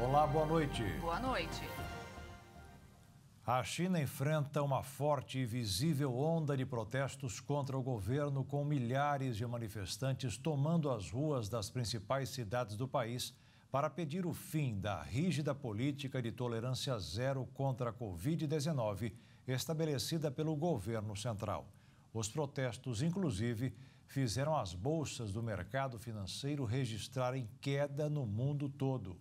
Olá, boa noite. Boa noite. A China enfrenta uma forte e visível onda de protestos contra o governo, com milhares de manifestantes tomando as ruas das principais cidades do país para pedir o fim da rígida política de tolerância zero contra a Covid-19 estabelecida pelo governo central. Os protestos, inclusive, fizeram as bolsas do mercado financeiro registrarem queda no mundo todo.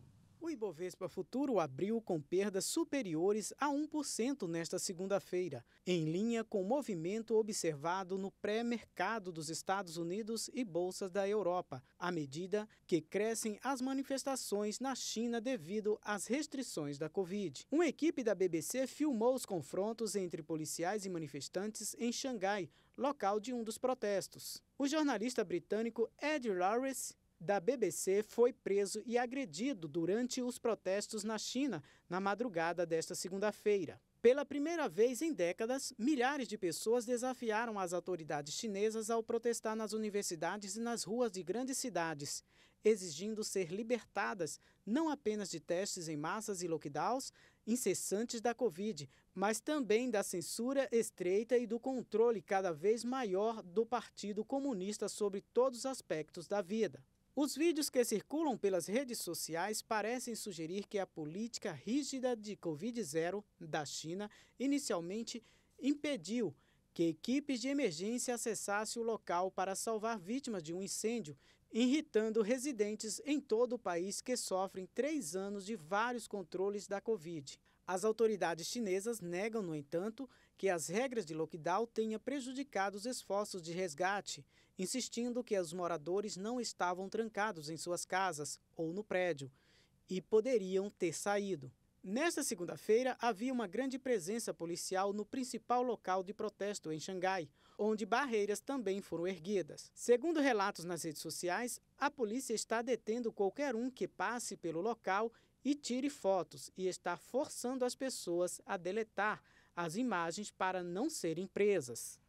O Ibovespa Futuro abriu com perdas superiores a 1% nesta segunda-feira, em linha com o movimento observado no pré-mercado dos Estados Unidos e bolsas da Europa, à medida que crescem as manifestações na China devido às restrições da Covid. Uma equipe da BBC filmou os confrontos entre policiais e manifestantes em Xangai, local de um dos protestos. O jornalista britânico Ed Lawrence da BBC foi preso e agredido durante os protestos na China na madrugada desta segunda-feira. Pela primeira vez em décadas, milhares de pessoas desafiaram as autoridades chinesas ao protestar nas universidades e nas ruas de grandes cidades, exigindo ser libertadas não apenas de testes em massas e lockdowns incessantes da Covid, mas também da censura estreita e do controle cada vez maior do Partido Comunista sobre todos os aspectos da vida. Os vídeos que circulam pelas redes sociais parecem sugerir que a política rígida de Covid-0 da China inicialmente impediu que equipes de emergência acessassem o local para salvar vítimas de um incêndio, irritando residentes em todo o país que sofrem três anos de vários controles da Covid. As autoridades chinesas negam, no entanto, que as regras de lockdown tenham prejudicado os esforços de resgate, insistindo que os moradores não estavam trancados em suas casas ou no prédio e poderiam ter saído. Nesta segunda-feira, havia uma grande presença policial no principal local de protesto em Xangai, onde barreiras também foram erguidas. Segundo relatos nas redes sociais, a polícia está detendo qualquer um que passe pelo local e tire fotos e está forçando as pessoas a deletar as imagens para não serem presas.